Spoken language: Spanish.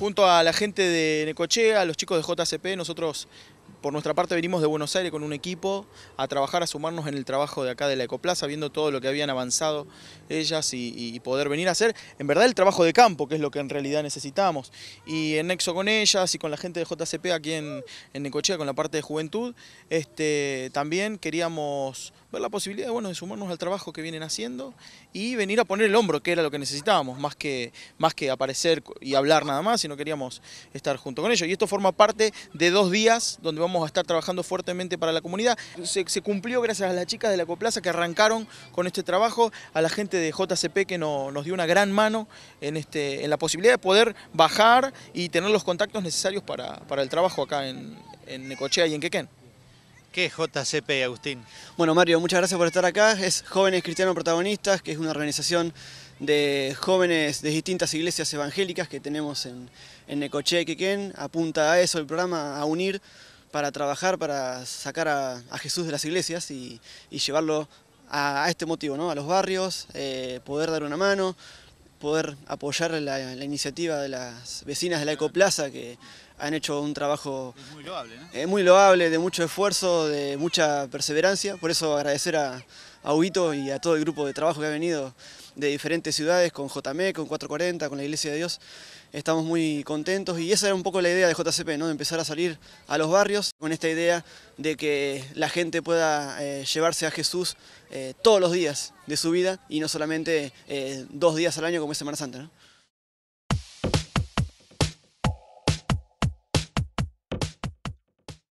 junto a la gente de Necochea, a los chicos de JCP, nosotros por nuestra parte venimos de Buenos Aires con un equipo a trabajar, a sumarnos en el trabajo de acá de la Ecoplaza, viendo todo lo que habían avanzado ellas y, poder venir a hacer, en verdad, el trabajo de campo, que es lo que en realidad necesitamos. Y en nexo con ellas y con la gente de JCP aquí en, en Necochea, con la parte de juventud, este, también queríamos ver la posibilidad bueno, de sumarnos al trabajo que vienen haciendo y venir a poner el hombro, que era lo que necesitábamos, más que, más que aparecer y hablar nada más, sino queríamos estar junto con ellos. Y esto forma parte de dos días donde vamos vamos a estar trabajando fuertemente para la comunidad. Se, cumplió gracias a las chicas de la Coplaza que arrancaron con este trabajo, a la gente de JCP que nos dio una gran mano este, en, la posibilidad de poder bajar y tener los contactos necesarios para, el trabajo acá en, Necochea y en Quequén. ¿Qué es JCP, Agustín? Bueno, Mario, muchas gracias por estar acá. Es Jóvenes Cristianos Protagonistas, que es una organización de jóvenes de distintas iglesias evangélicas que tenemos en, Necochea y Quequén. Apunta a eso el programa, a unir para trabajar, para sacar a, Jesús de las iglesias y, llevarlo a, este motivo, ¿no? a los barrios, eh, poder dar una mano, poder apoyar la, la, iniciativa de las vecinas de la Ecoplaza que han hecho un trabajo eh, muy, loable, de mucho esfuerzo, de mucha perseverancia. Por eso agradecer a, a y a todo el grupo de trabajo que ha venido de diferentes ciudades, con JME, con 440, con la Iglesia de Dios. Estamos muy contentos y esa era un poco la idea de JCP, ¿no? de empezar a salir a los barrios con esta idea de que la gente pueda eh, llevarse a Jesús eh, todos los días de su vida y no solamente dos días al año como es Semana Santa.